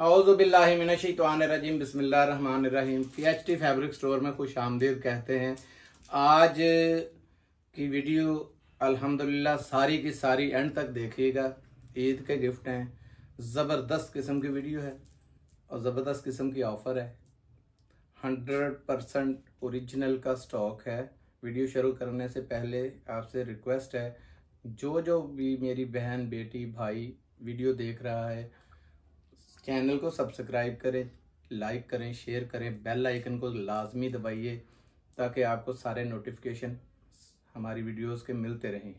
अवज़बिल्लाशतवानरजीम बसमीम P H T fabric store में खुश आमदेद कहते हैं आज की वीडियो अल्हम्दुलिल्लाह सारी की सारी एंड तक देखिएगा ईद के गिफ्ट हैं ज़बरदस्त किस्म की वीडियो है और ज़बरदस्त किस्म की ऑफ़र है हंड्रेड परसेंट औरिजिनल का स्टॉक है वीडियो शुरू करने से पहले आपसे रिक्वेस्ट है जो जो भी मेरी बहन बेटी भाई वीडियो देख रहा है चैनल को सब्सक्राइब करें लाइक करें शेयर करें बेल आइकन को लाजमी दबाइए ताकि आपको सारे नोटिफिकेशन हमारी वीडियोस के मिलते रहें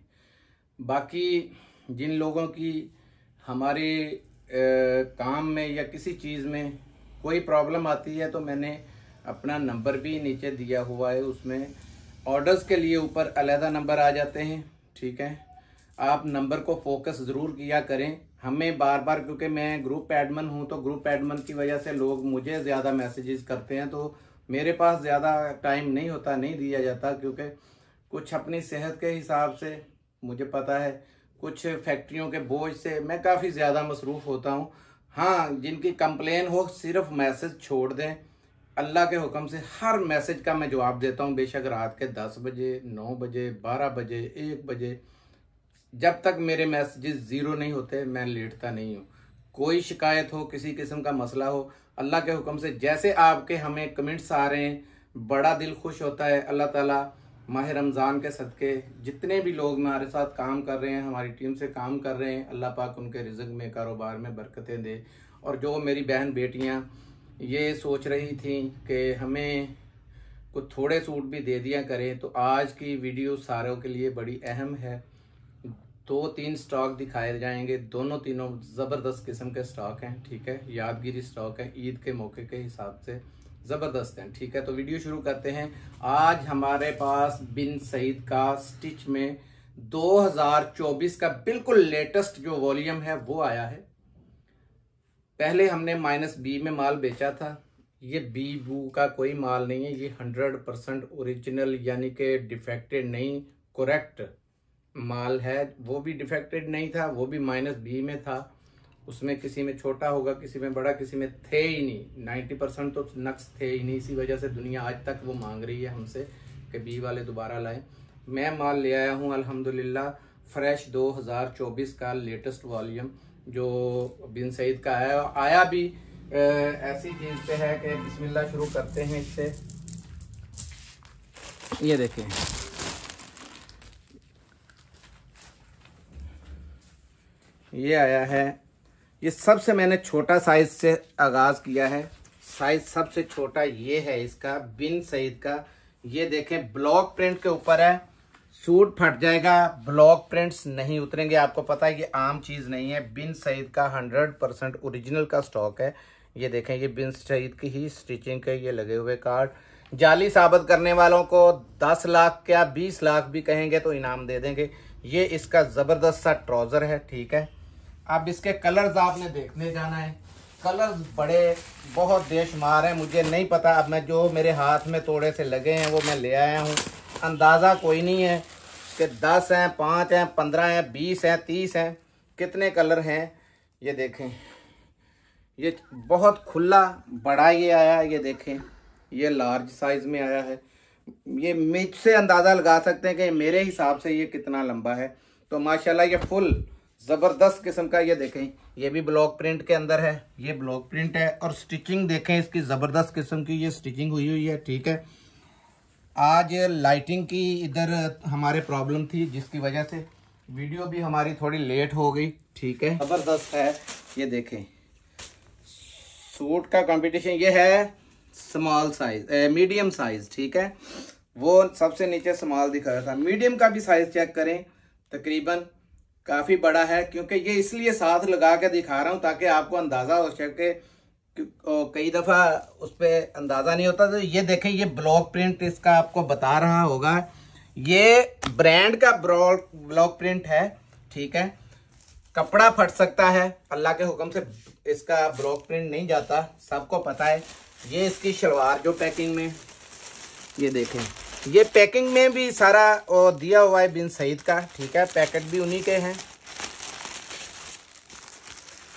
बाकी जिन लोगों की हमारे काम में या किसी चीज़ में कोई प्रॉब्लम आती है तो मैंने अपना नंबर भी नीचे दिया हुआ है उसमें ऑर्डर्स के लिए ऊपर अलहदा नंबर आ जाते हैं ठीक है आप नंबर को फोकस ज़रूर किया करें हमें बार बार क्योंकि मैं ग्रुप एडमन हूँ तो ग्रुप एडमन की वजह से लोग मुझे ज़्यादा मैसेजेस करते हैं तो मेरे पास ज़्यादा टाइम नहीं होता नहीं दिया जाता क्योंकि कुछ अपनी सेहत के हिसाब से मुझे पता है कुछ फैक्ट्रियों के बोझ से मैं काफ़ी ज़्यादा मसरूफ़ होता हूँ हाँ जिनकी कंप्लेन हो सिर्फ मैसेज छोड़ दें अल्लाह के हुक्म से हर मैसेज का मैं जवाब देता हूँ बेशक रात के दस बजे नौ बजे बारह बजे एक बजे जब तक मेरे मैसेजेस ज़ीरो नहीं होते मैं लेटता नहीं हूँ कोई शिकायत हो किसी किस्म का मसला हो अल्लाह के हुक्म से जैसे आपके हमें कमेंट्स आ रहे हैं बड़ा दिल खुश होता है अल्लाह ताला माह रमज़ान के सदक़े जितने भी लोग हमारे साथ काम कर रहे हैं हमारी टीम से काम कर रहे हैं अल्लाह पाक उनके रिजक में कारोबार में बरकतें दे और जो मेरी बहन बेटियाँ ये सोच रही थी कि हमें कुछ थोड़े सूट भी दे दिया करें तो आज की वीडियो सारों के लिए बड़ी अहम है दो तीन स्टॉक दिखाए जाएंगे दोनों तीनों ज़बरदस्त किस्म के स्टॉक हैं ठीक है यादगिरी स्टॉक हैं ईद के मौके के हिसाब से ज़बरदस्त हैं ठीक है तो वीडियो शुरू करते हैं आज हमारे पास बिन सईद का स्टिच में 2024 का बिल्कुल लेटेस्ट जो वॉल्यूम है वो आया है पहले हमने माइनस बी में माल बेचा था ये बी बू का कोई माल नहीं है ये हंड्रेड परसेंट ओरिजिनल यानी के डिफेक्टेड नहीं करेक्ट माल है वो भी डिफेक्टेड नहीं था वो भी माइनस बी में था उसमें किसी में छोटा होगा किसी में बड़ा किसी में थे ही नहीं नाइन्टी परसेंट तो नक्स थे ही नहीं इसी वजह से दुनिया आज तक वो मांग रही है हमसे कि बी वाले दोबारा लाएं मैं माल ले आया हूँ अल्हम्दुलिल्लाह फ्रेश 2024 का लेटेस्ट वॉल्यूम जो बिन सईद का है आया भी ऐसी चीज़ पे है कि बिस्मिल्लाह शुरू करते हैं इससे ये देखें ये आया है ये सबसे मैंने छोटा साइज से आगाज़ किया है साइज सबसे छोटा ये है इसका बिन सईद का ये देखें ब्लॉक प्रिंट के ऊपर है सूट फट जाएगा ब्लॉक प्रिंट्स नहीं उतरेंगे आपको पता है कि आम चीज़ नहीं है बिन सईद का हंड्रेड परसेंट ओरिजिनल का स्टॉक है ये देखें ये बिन सईद की ही स्टिचिंग के ये लगे हुए कार्ड जाली साबित करने वालों को दस लाख क्या बीस लाख भी कहेंगे तो इनाम दे देंगे ये इसका ज़बरदस्त सा ट्राउज़र है ठीक है अब इसके कलर्स आपने देखने जाना है कलर्स बड़े बहुत बेशुमार हैं मुझे नहीं पता अब मैं जो मेरे हाथ में थोड़े से लगे हैं वो मैं ले आया हूँ अंदाज़ा कोई नहीं है कि दस हैं पाँच हैं पंद्रह हैं बीस हैं तीस हैं कितने कलर हैं ये देखें ये बहुत खुला बड़ा ये आया ये देखें ये लार्ज साइज़ में आया है ये मिच से अंदाज़ा लगा सकते हैं कि मेरे हिसाब से ये कितना लंबा है तो माशाल्लाह ये फुल ज़बरदस्त किस्म का ये देखें ये भी ब्लॉक प्रिंट के अंदर है ये ब्लॉक प्रिंट है और स्टिचिंग देखें इसकी ज़बरदस्त किस्म की ये स्टिचिंग हुई हुई है ठीक है आज लाइटिंग की इधर हमारे प्रॉब्लम थी जिसकी वजह से वीडियो भी हमारी थोड़ी लेट हो गई ठीक है ज़बरदस्त है ये देखें सूट का कंपटीशन ये है स्मॉल साइज मीडियम साइज ठीक है वो सबसे नीचे स्मॉल दिखा रहा था मीडियम का भी साइज चेक करें तकरीबन काफ़ी बड़ा है क्योंकि ये इसलिए साथ लगा के दिखा रहा हूँ ताकि आपको अंदाज़ा हो सके कई दफ़ा उस पर अंदाज़ा नहीं होता तो ये देखें ये ब्लॉक प्रिंट इसका आपको बता रहा होगा ये ब्रांड का ब्लॉक ब्लॉक प्रिंट है ठीक है कपड़ा फट सकता है अल्लाह के हुक्म से इसका ब्लॉक प्रिंट नहीं जाता सबको पता है ये इसकी शलवार जो पैकिंग में ये देखें ये पैकिंग में भी सारा दिया हुआ है बिन सईद का ठीक है पैकेट भी उन्हीं के हैं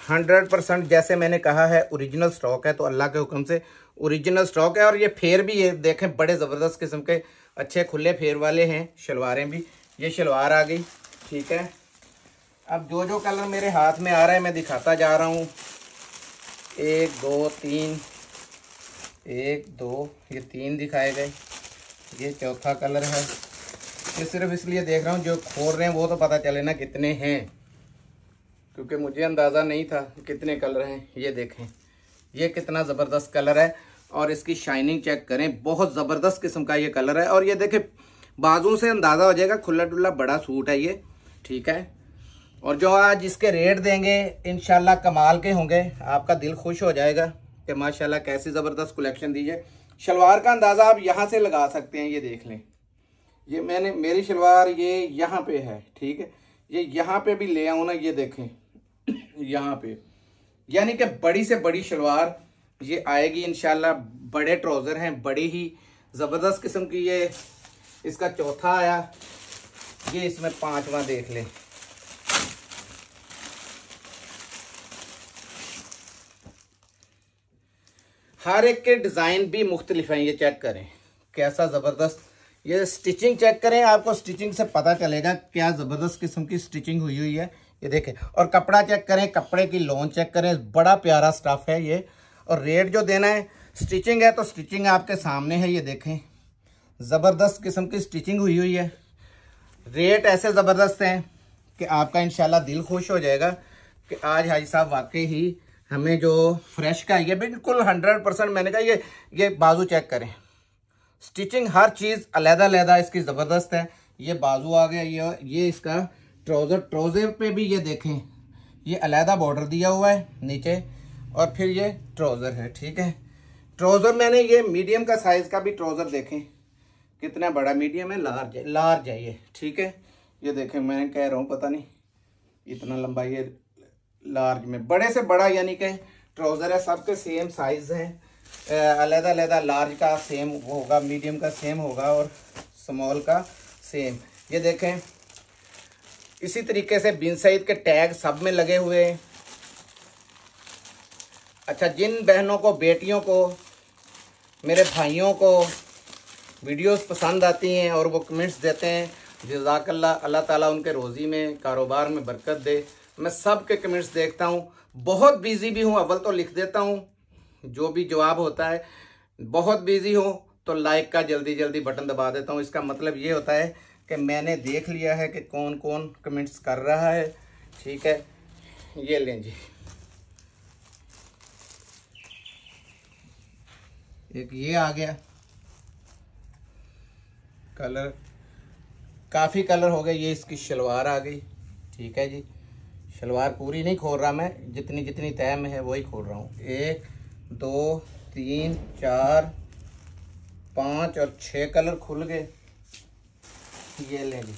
हंड्रेड परसेंट जैसे मैंने कहा है ओरिजिनल स्टॉक है तो अल्लाह के हुक्म से ओरिजिनल स्टॉक है और ये फेर भी है देखें बड़े ज़बरदस्त किस्म के अच्छे खुले फेर वाले हैं शलवारें भी ये शलवार आ गई ठीक है अब जो जो कलर मेरे हाथ में आ रहा है मैं दिखाता जा रहा हूँ एक दो तीन एक दो ये तीन दिखाए गए ये चौथा कलर है ये सिर्फ इसलिए देख रहा हूँ जो खोल रहे हैं वो तो पता चले ना कितने हैं क्योंकि मुझे अंदाज़ा नहीं था कितने कलर हैं ये देखें ये कितना ज़बरदस्त कलर है और इसकी शाइनिंग चेक करें बहुत ज़बरदस्त किस्म का ये कलर है और ये देखें बाजू से अंदाज़ा हो जाएगा खुला डुल्ला बड़ा सूट है ये ठीक है और जो आज इसके रेट देंगे इन कमाल के होंगे आपका दिल खुश हो जाएगा कि माशाला कैसी ज़बरदस्त कलेक्शन दीजिए शलवार का अंदाज़ा आप यहाँ से लगा सकते हैं ये देख लें ये मैंने मेरी शलवार ये यहाँ पे है ठीक है ये यहाँ पे भी ले आऊँ ना ये देखें यहाँ पे यानी कि बड़ी से बड़ी शलवार ये आएगी इन बड़े ट्राउज़र हैं बड़ी ही ज़बरदस्त किस्म की ये इसका चौथा आया ये इसमें पाँचवा देख लें हर एक के डिज़ाइन भी मुख्तलिफ हैं ये चेक करें कैसा ज़बरदस्त ये स्टिचिंग चेक करें आपको स्टिचिंग से पता चलेगा क्या ज़बरदस्त किस्म की स्टिचिंग हुई हुई है ये देखें और कपड़ा चेक करें कपड़े की लोन चेक करें बड़ा प्यारा स्टफ़ है ये और रेट जो देना है स्टिचिंग है तो स्टिचिंग आपके सामने है ये देखें ज़बरदस्त किस्म की स्टिचिंग हुई हुई है रेट ऐसे ज़बरदस्त हैं कि आपका इन दिल खुश हो जाएगा कि आज हाजी साहब वाकई ही हमें जो फ्रेश का ये बिल्कुल हंड्रेड परसेंट मैंने कहा ये ये बाजू चेक करें स्टिचिंग हर चीज़ अलहदा लहदा इसकी ज़बरदस्त है ये बाजू आ गया ये ये इसका ट्राउज़र ट्राउज़र पे भी ये देखें ये अलहदा बॉर्डर दिया हुआ है नीचे और फिर ये ट्राउज़र है ठीक है ट्राउज़र मैंने ये मीडियम का साइज़ का भी ट्राउज़र देखें कितना बड़ा मीडियम है लार्ज है लार्ज है ये ठीक है ये देखें मैं कह रहा हूँ पता नहीं इतना लंबा ये लार्ज में बड़े से बड़ा यानी कि ट्राउज़र है सबके सेम साइज़ है अलहदा अलहदा लार्ज का सेम होगा मीडियम का सेम होगा और स्मॉल का सेम ये देखें इसी तरीके से बिन सईद के टैग सब में लगे हुए हैं अच्छा जिन बहनों को बेटियों को मेरे भाइयों को वीडियोस पसंद आती हैं और वो कमेंट्स देते हैं जजाकल्ला अल्लाह ताला उनके रोज़ी में कारोबार में बरकत दे मैं सब के कमेंट्स देखता हूँ बहुत बिजी भी हूँ अव्वल तो लिख देता हूँ जो भी जवाब होता है बहुत बिजी हूँ तो लाइक का जल्दी जल्दी बटन दबा देता हूँ इसका मतलब ये होता है कि मैंने देख लिया है कि कौन कौन कमेंट्स कर रहा है ठीक है ये लें जी एक ये आ गया कलर काफ़ी कलर हो गए ये इसकी शलवार आ गई ठीक है जी शलवार पूरी नहीं खोल रहा मैं जितनी जितनी तय में है वही खोल रहा हूँ एक दो तीन चार पाँच और छः कलर खुल गए ये ले लें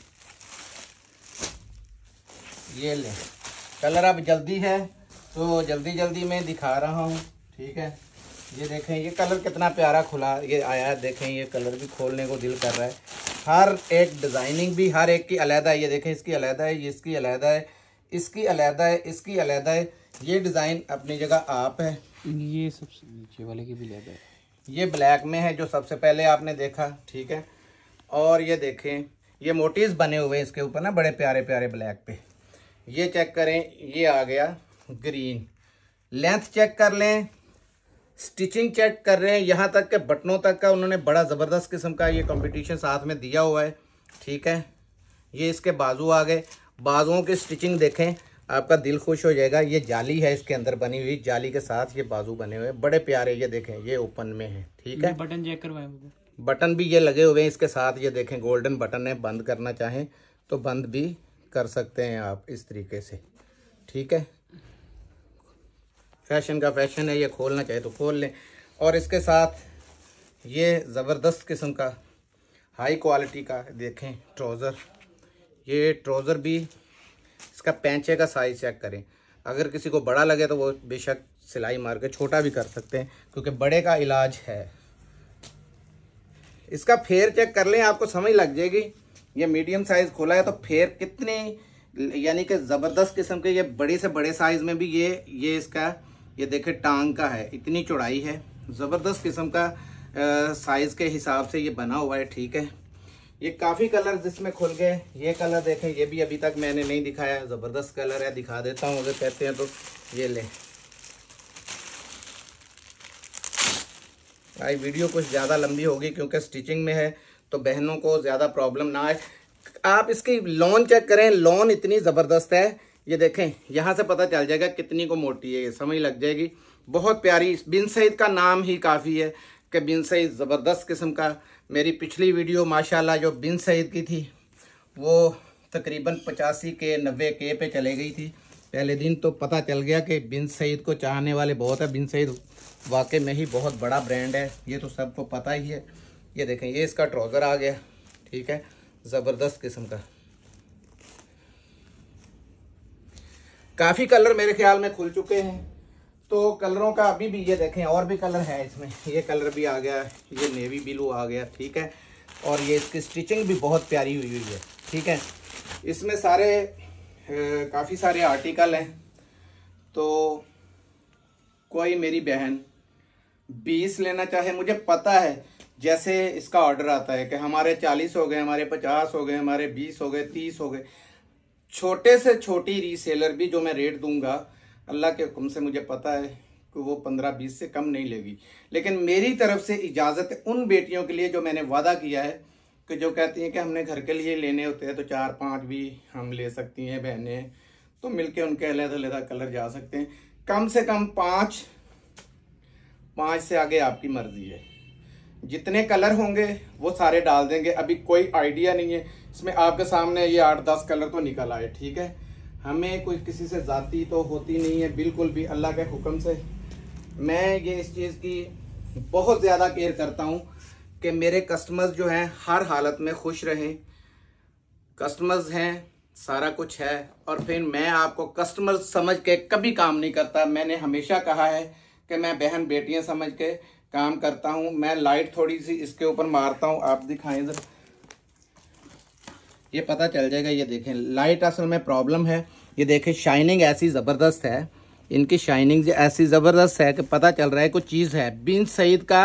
ये ले कलर अब जल्दी है तो जल्दी जल्दी मैं दिखा रहा हूँ ठीक है ये देखें ये कलर कितना प्यारा खुला ये आया है देखें ये कलर भी खोलने को दिल कर रहा है हर एक डिज़ाइनिंग भी हर एक की अलहदा है ये देखें इसकी अलहदा है ये इसकी अलहदा है इसकी अलहदा है इसकी अलहदा है ये डिज़ाइन अपनी जगह आप है ये सबसे नीचे वाले की भी अलहदा है ये ब्लैक में है जो सबसे पहले आपने देखा ठीक है और ये देखें ये मोटिव्स बने हुए हैं इसके ऊपर ना बड़े प्यारे प्यारे ब्लैक पे ये चेक करें ये आ गया ग्रीन लेंथ चेक कर लें स्टिचिंग चेक कर रहे हैं यहाँ तक के बटनों तक का उन्होंने बड़ा ज़बरदस्त किस्म का ये कंपटीशन साथ में दिया हुआ है ठीक है ये इसके बाजू आ गए बाजुओं की स्टिचिंग देखें आपका दिल खुश हो जाएगा ये जाली है इसके अंदर बनी हुई जाली के साथ ये बाजू बने हुए बड़े प्यारे ये देखें ये ओपन में है ठीक है बटन चेक करवाए बटन भी ये लगे हुए हैं इसके साथ ये देखें गोल्डन बटन है बंद करना चाहें तो बंद भी कर सकते हैं आप इस तरीके से ठीक है फैशन का फैशन है ये खोलना चाहे तो खोल लें और इसके साथ ये ज़बरदस्त किस्म का हाई क्वालिटी का देखें ट्राउज़र ये ट्राउज़र भी इसका पैंचे का साइज़ चेक करें अगर किसी को बड़ा लगे तो वो बेशक सिलाई मार के छोटा भी कर सकते हैं क्योंकि बड़े का इलाज है इसका फेर चेक कर लें आपको समझ लग जाएगी ये मीडियम साइज़ खोला है तो फेर कितने यानी कि ज़बरदस्त किस्म के ये बड़े से बड़े साइज़ में भी ये ये इसका ये देखे टांग का है इतनी चौड़ाई है ज़बरदस्त किस्म का साइज़ के हिसाब से ये बना हुआ है ठीक है ये काफ़ी कलर जिसमें खुल गए ये कलर देखें ये भी अभी तक मैंने नहीं दिखाया ज़बरदस्त कलर है दिखा देता हूँ अगर कहते हैं तो ये ले भाई वीडियो कुछ ज़्यादा लंबी होगी क्योंकि स्टिचिंग में है तो बहनों को ज़्यादा प्रॉब्लम ना आए आप इसकी लॉन चेक करें लॉन इतनी ज़बरदस्त है ये देखें यहाँ से पता चल जाएगा कितनी को मोटी है ये समझ लग जाएगी बहुत प्यारी बिन सईद का नाम ही काफ़ी है कि बिन सईद ज़बरदस्त किस्म का मेरी पिछली वीडियो माशाल्लाह जो बिन सईद की थी वो तकरीबन पचासी के नबे के पे चले गई थी पहले दिन तो पता चल गया कि बिन सईद को चाहने वाले बहुत है बिन सईद वाकई में ही बहुत बड़ा ब्रांड है ये तो सबको पता ही है ये देखें ये इसका ट्राउज़र आ गया ठीक है ज़बरदस्त किस्म का काफ़ी कलर मेरे ख्याल में खुल चुके हैं तो कलरों का अभी भी ये देखें और भी कलर है इसमें ये कलर भी आ गया ये नेवी ब्लू आ गया ठीक है और ये इसकी स्टिचिंग भी बहुत प्यारी हुई हुई है ठीक है इसमें सारे काफ़ी सारे आर्टिकल हैं तो कोई मेरी बहन बीस लेना चाहे मुझे पता है जैसे इसका ऑर्डर आता है कि हमारे चालीस हो गए हमारे पचास हो गए हमारे बीस हो गए तीस हो गए छोटे से छोटी रीसेलर भी जो मैं रेट दूंगा अल्लाह के हुक्म से मुझे पता है कि वो पंद्रह बीस से कम नहीं लेगी लेकिन मेरी तरफ से इजाज़त उन बेटियों के लिए जो मैंने वादा किया है कि जो कहती हैं कि हमने घर के लिए लेने होते हैं तो चार पाँच भी हम ले सकती हैं बहनें तो मिलके उनके अलग अलग कलर जा सकते हैं कम से कम पाँच पाँच से आगे आपकी मर्ज़ी है जितने कलर होंगे वो सारे डाल देंगे अभी कोई आइडिया नहीं है इसमें आपके सामने ये आठ दस कलर तो निकल आए ठीक है हमें कोई किसी से ज़ाती तो होती नहीं है बिल्कुल भी अल्लाह के हुक्म से मैं ये इस चीज़ की बहुत ज़्यादा केयर करता हूँ कि मेरे कस्टमर्स जो हैं हर हालत में खुश रहें कस्टमर्स हैं सारा कुछ है और फिर मैं आपको कस्टमर समझ के कभी काम नहीं करता मैंने हमेशा कहा है कि मैं बहन बेटियां समझ के काम करता हूँ मैं लाइट थोड़ी सी इसके ऊपर मारता हूँ आप दिखाएं जरा ये पता चल जाएगा ये देखें लाइट असल में प्रॉब्लम है ये देखें शाइनिंग ऐसी ज़बरदस्त है इनकी शाइनिंग ऐसी ज़बरदस्त है कि पता चल रहा है कुछ चीज़ है बिन सईद का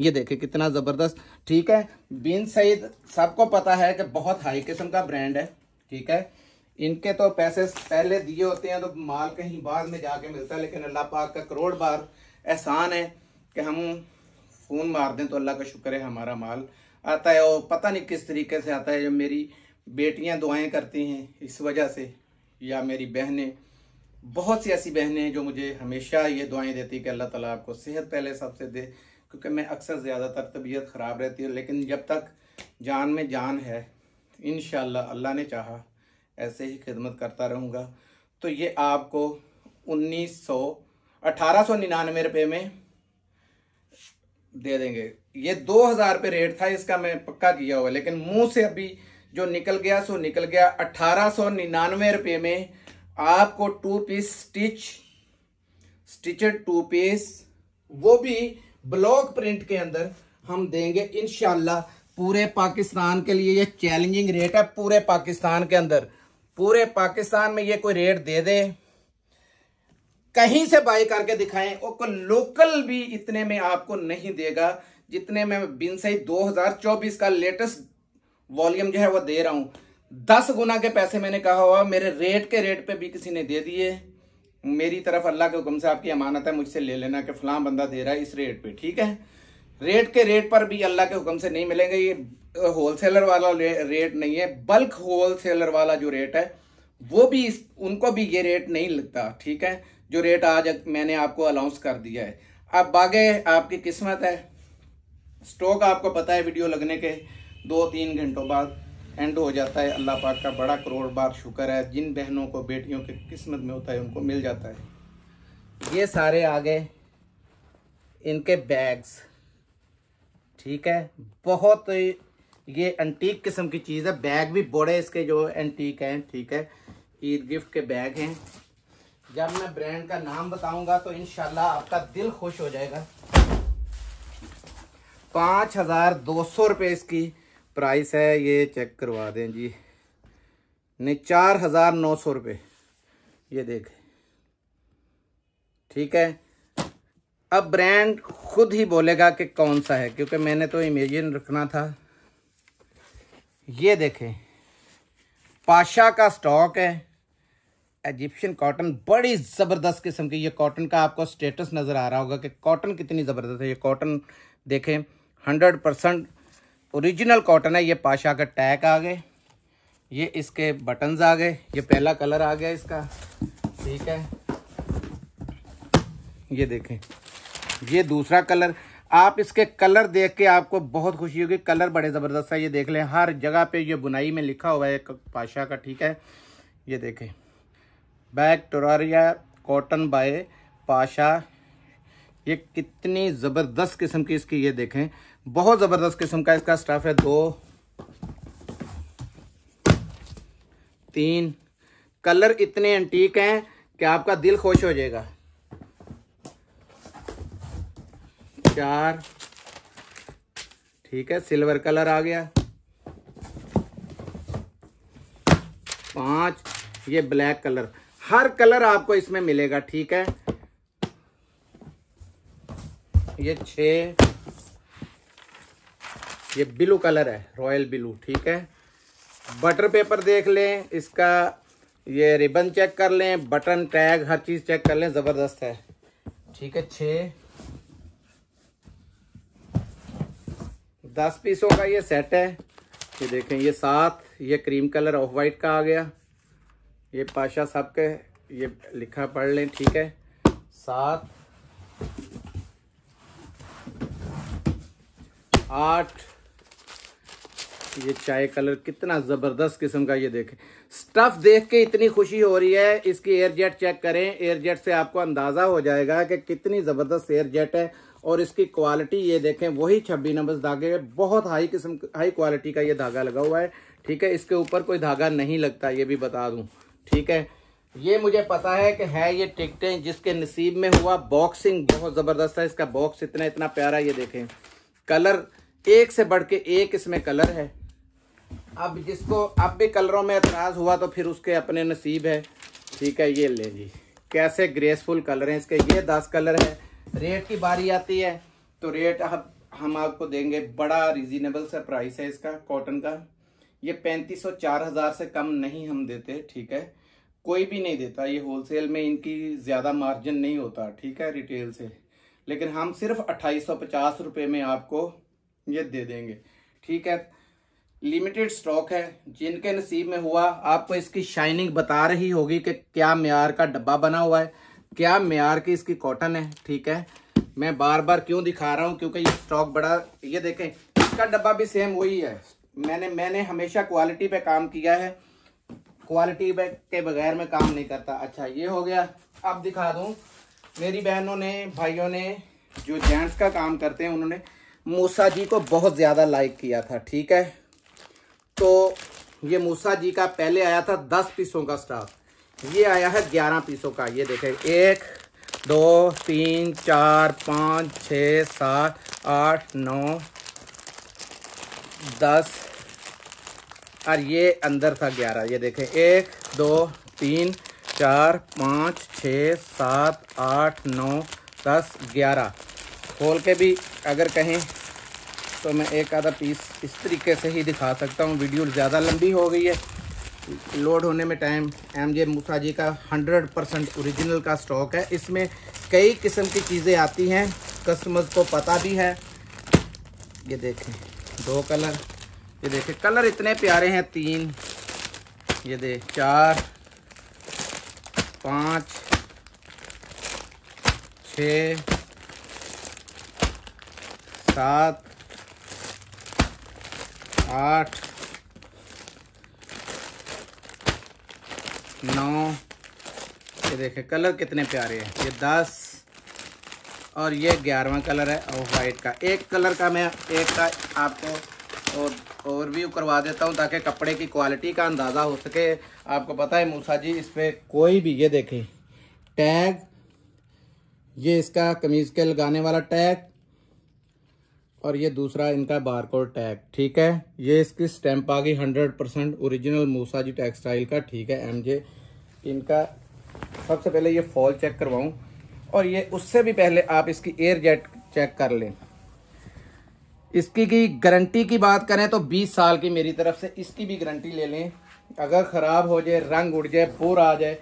ये देखें कितना ज़बरदस्त ठीक है बिन सईद सबको पता है कि बहुत हाई किस्म का ब्रांड है ठीक है इनके तो पैसे पहले दिए होते हैं तो माल कहीं बाद में जाके मिलता है लेकिन अल्लाह पाक का करोड़ बार एहसान है कि हम फ़ोन मार दें तो अल्लाह का शुक्र है हमारा माल आता है और पता नहीं किस तरीके से आता है जो मेरी बेटियां दुआएं करती हैं इस वजह से या मेरी बहनें बहुत सी ऐसी बहनें हैं जो मुझे हमेशा ये दुआएं देती कि अल्लाह ताला आपको सेहत पहले सबसे दे क्योंकि मैं अक्सर ज़्यादातर तबीयत ख़राब रहती है लेकिन जब तक जान में जान है इन अल्लाह ने चाहा ऐसे ही खिदमत करता रहूँगा तो ये आपको उन्नीस सौ अठारह सौ निन्यानवे रुपये में दे देंगे ये दो हज़ार रुपये रेट था इसका मैं पक्का किया हुआ लेकिन मुंह से अभी जो निकल गया सो निकल गया अट्ठारह सौ निन्यानवे रुपए में आपको two piece stitch stitched two piece वो भी ब्लॉक प्रिंट के अंदर हम देंगे इनशाला पूरे पाकिस्तान के लिए ये चैलेंजिंग रेट है पूरे पाकिस्तान के अंदर पूरे पाकिस्तान में ये कोई रेट दे दे कहीं से बाई करके दिखाएं और को लोकल भी इतने में आपको नहीं देगा जितने में बिन सही 2024 का लेटेस्ट वॉल्यूम जो है वो दे रहा हूँ दस गुना के पैसे मैंने कहा हुआ मेरे रेट के रेट पे भी किसी ने दे दिए मेरी तरफ अल्लाह के हुक्म से आपकी अमानत है मुझसे ले लेना कि फलां बंदा दे रहा है इस रेट पे ठीक है रेट के रेट पर भी अल्लाह के हुक्म से नहीं मिलेंगे ये होलसेलर वाला रेट नहीं है बल्क होलसेलर वाला जो रेट है वो भी इस, उनको भी ये रेट नहीं लगता ठीक है जो रेट आज मैंने आपको अनाउंस कर दिया है अब आगे आपकी किस्मत है स्टॉक आपको पता है वीडियो लगने के दो तीन घंटों बाद एंड हो जाता है अल्लाह पाक का बड़ा करोड़ बार शुक्र है जिन बहनों को बेटियों के किस्मत में होता है उनको मिल जाता है ये सारे आ गए इनके बैग्स ठीक है बहुत ये एंटीक किस्म की चीज़ है बैग भी बड़े इसके जो एंटीक हैं ठीक है ईद गिफ्ट के बैग हैं जब मैं ब्रांड का नाम बताऊंगा तो इन आपका दिल खुश हो जाएगा पाँच हज़ार दो सौ रुपये इसकी प्राइस है ये चेक करवा दें जी नहीं चार हज़ार नौ सौ रुपये ये देखें ठीक है अब ब्रांड खुद ही बोलेगा कि कौन सा है क्योंकि मैंने तो इमेजिन रखना था ये देखें पाशा का स्टॉक है एजिप्शियन कॉटन बड़ी ज़बरदस्त किस्म की ये कॉटन का आपको स्टेटस नज़र आ रहा होगा कि कॉटन कितनी ज़बरदस्त है ये कॉटन देखें हंड्रेड परसेंट ओरिजिनल कॉटन है ये पाशा का टैग आ गए ये इसके बटन्स आ गए ये पहला कलर आ गया इसका ठीक है ये देखें ये दूसरा कलर आप इसके कलर देख के आपको बहुत खुशी होगी कलर बड़े ज़बरदस्त है ये देख लें हर जगह पे ये बुनाई में लिखा हुआ है पाशा का ठीक है ये देखें बैग टोरिया कॉटन बाय पाशा ये कितनी ज़बरदस्त किस्म की इसकी ये देखें बहुत ज़बरदस्त किस्म का इसका स्टफ़ है दो तीन कलर इतने एंटीक हैं कि आपका दिल खुश हो जाएगा चार ठीक है सिल्वर कलर आ गया पांच ये ब्लैक कलर हर कलर आपको इसमें मिलेगा ठीक है ये छे ये ब्लू कलर है रॉयल ब्लू ठीक है बटर पेपर देख लें इसका ये रिबन चेक कर लें बटन टैग हर चीज़ चेक कर लें ज़बरदस्त है ठीक है छ दस पीसों का ये सेट है ये देखें ये सात ये क्रीम कलर ऑफ वाइट का आ गया ये पाशा साहब के ये लिखा पढ़ लें ठीक है सात आठ ये चाय कलर कितना ज़बरदस्त किस्म का ये देखें स्टफ़ देख के इतनी खुशी हो रही है इसकी एयर जेट चेक करें एयर जेट से आपको अंदाज़ा हो जाएगा कि कितनी ज़बरदस्त एयर जेट है और इसकी क्वालिटी ये देखें वही छब्बीस नंबर धागे बहुत हाई किस्म हाई क्वालिटी का ये धागा लगा हुआ है ठीक है इसके ऊपर कोई धागा नहीं लगता ये भी बता दूं ठीक है ये मुझे पता है कि है ये टिकटें जिसके नसीब में हुआ बॉक्सिंग बहुत ज़बरदस्त है इसका बॉक्स इतना इतना प्यारा ये देखें कलर एक से बढ़ के एक इसमें कलर है अब जिसको अब भी कलरों में एतराज़ हुआ तो फिर उसके अपने नसीब है ठीक है ये ले जी कैसे ग्रेसफुल कलर हैं इसके ये दस कलर है रेट की बारी आती है तो रेट अब हम आपको देंगे बड़ा रिजनेबल सा प्राइस है इसका कॉटन का ये पैंतीस सौ चार हज़ार से कम नहीं हम देते ठीक है कोई भी नहीं देता ये होलसेल में इनकी ज़्यादा मार्जिन नहीं होता ठीक है रिटेल से लेकिन हम सिर्फ अट्ठाईस सौ पचास रुपये में आपको ये दे देंगे ठीक है लिमिटेड स्टॉक है जिनके नसीब में हुआ आपको इसकी शाइनिंग बता रही होगी कि क्या मैार का डब्बा बना हुआ है क्या मैार की इसकी कॉटन है ठीक है मैं बार बार क्यों दिखा रहा हूँ क्योंकि ये स्टॉक बड़ा ये देखें इसका डब्बा भी सेम वही है मैंने मैंने हमेशा क्वालिटी पे काम किया है क्वालिटी पे के बगैर मैं काम नहीं करता अच्छा ये हो गया अब दिखा दूँ मेरी बहनों ने भाइयों ने जो जेंट्स का काम करते हैं उन्होंने मूसा जी को बहुत ज़्यादा लाइक किया था ठीक है तो ये मूसा जी का पहले आया था दस पीसों का स्टाफ ये आया है ग्यारह पीसों का ये देखें एक दो तीन चार पाँच छ सात आठ नौ दस और ये अंदर था ग्यारह ये देखें एक दो तीन चार पाँच छ सात आठ नौ दस ग्यारह खोल के भी अगर कहें तो मैं एक आधा पीस इस तरीके से ही दिखा सकता हूँ वीडियो ज़्यादा लंबी हो गई है लोड होने में टाइम एम जे मूसा जी का 100 परसेंट औरिजिनल का स्टॉक है इसमें कई किस्म की चीज़ें आती हैं कस्टमर्स को पता भी है ये देखें दो कलर ये देखें कलर इतने प्यारे हैं तीन ये देख चार पाँच छत सात आठ नौ ये देखें कलर कितने प्यारे हैं ये दस और ये ग्यारहवा कलर है और वाइट का एक कलर का मैं एक का आपको और ओवरव्यू करवा देता हूँ ताकि कपड़े की क्वालिटी का अंदाज़ा हो सके आपको पता है मूसा जी इस पर कोई भी ये देखे टैग ये इसका कमीज़ के लगाने वाला टैग और ये दूसरा इनका बारकोड टैग ठीक है ये इसकी स्टैंप आ गई hundred percent original Musa ji textile का ठीक है एमजे इनका सबसे पहले ये फॉल चेक करवाऊँ और ये उससे भी पहले आप इसकी एयर जेट चेक कर लें इसकी की गारंटी की बात करें तो 20 साल की मेरी तरफ से इसकी भी गारंटी ले लें अगर ख़राब हो जाए रंग उड़ जाए पूर आ जाए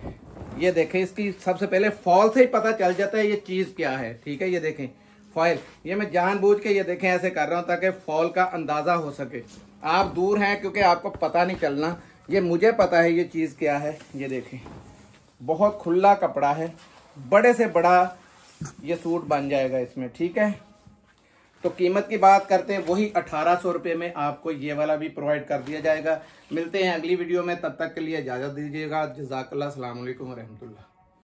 ये देखें इसकी सबसे पहले फॉल से ही पता चल जाता है ये चीज़ क्या है ठीक है ये देखें फॉल ये मैं जानबूझ के ये देखें ऐसे कर रहा हूँ ताकि फॉल का अंदाज़ा हो सके आप दूर हैं क्योंकि आपको पता नहीं चलना ये मुझे पता है ये चीज़ क्या है ये देखें बहुत खुला कपड़ा है बड़े से बड़ा ये सूट बन जाएगा इसमें ठीक है तो कीमत की बात करते हैं वही अठारह सौ रुपये में आपको ये वाला भी प्रोवाइड कर दिया जाएगा मिलते हैं अगली वीडियो में तब तक के लिए इजाज़त दीजिएगा जजाकल्ला सलामकुम वरहमल्ला